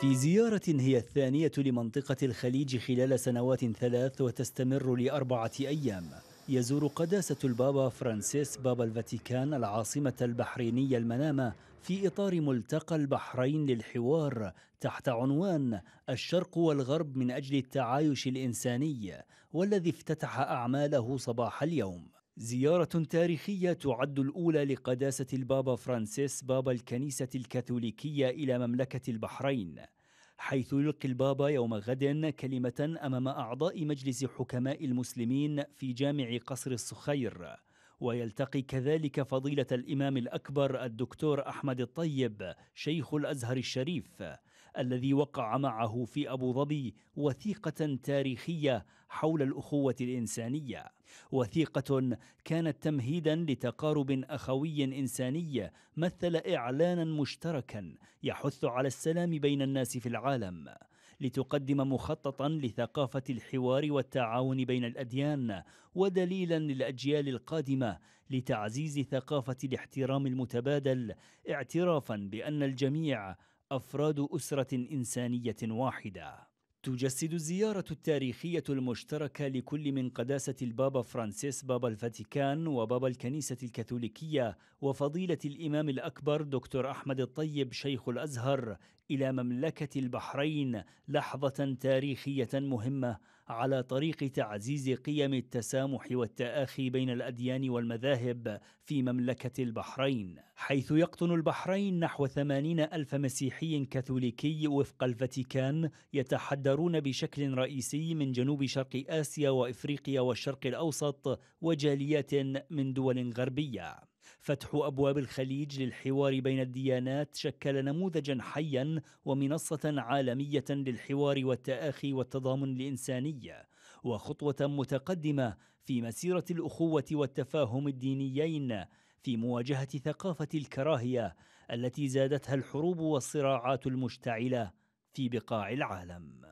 في زيارة هي الثانية لمنطقة الخليج خلال سنوات ثلاث وتستمر لأربعة أيام يزور قداسة البابا فرانسيس بابا الفاتيكان العاصمة البحرينية المنامة في إطار ملتقى البحرين للحوار تحت عنوان الشرق والغرب من أجل التعايش الإنساني والذي افتتح أعماله صباح اليوم زيارة تاريخية تعد الأولى لقداسة البابا فرانسيس بابا الكنيسة الكاثوليكية إلى مملكة البحرين، حيث يلقي البابا يوم غد كلمة أمام أعضاء مجلس حكماء المسلمين في جامع قصر الصخير، ويلتقي كذلك فضيلة الإمام الأكبر الدكتور أحمد الطيب شيخ الأزهر الشريف، الذي وقع معه في ابو ظبي وثيقه تاريخيه حول الاخوه الانسانيه وثيقه كانت تمهيدا لتقارب اخوي انساني مثل اعلانا مشتركا يحث على السلام بين الناس في العالم لتقدم مخططا لثقافه الحوار والتعاون بين الاديان ودليلا للاجيال القادمه لتعزيز ثقافه الاحترام المتبادل اعترافا بان الجميع أفراد أسرة إنسانية واحدة تجسد الزيارة التاريخية المشتركة لكل من قداسة البابا فرانسيس بابا الفاتيكان وبابا الكنيسة الكاثوليكية وفضيلة الإمام الأكبر دكتور أحمد الطيب شيخ الأزهر إلى مملكة البحرين لحظة تاريخية مهمة على طريق تعزيز قيم التسامح والتآخي بين الأديان والمذاهب في مملكة البحرين حيث يقطن البحرين نحو 80 ألف مسيحي كاثوليكي وفق الفاتيكان يتحدرون بشكل رئيسي من جنوب شرق آسيا وإفريقيا والشرق الأوسط وجاليات من دول غربية فتح ابواب الخليج للحوار بين الديانات شكل نموذجا حيا ومنصه عالميه للحوار والتاخي والتضامن الانساني وخطوه متقدمه في مسيره الاخوه والتفاهم الدينيين في مواجهه ثقافه الكراهيه التي زادتها الحروب والصراعات المشتعله في بقاع العالم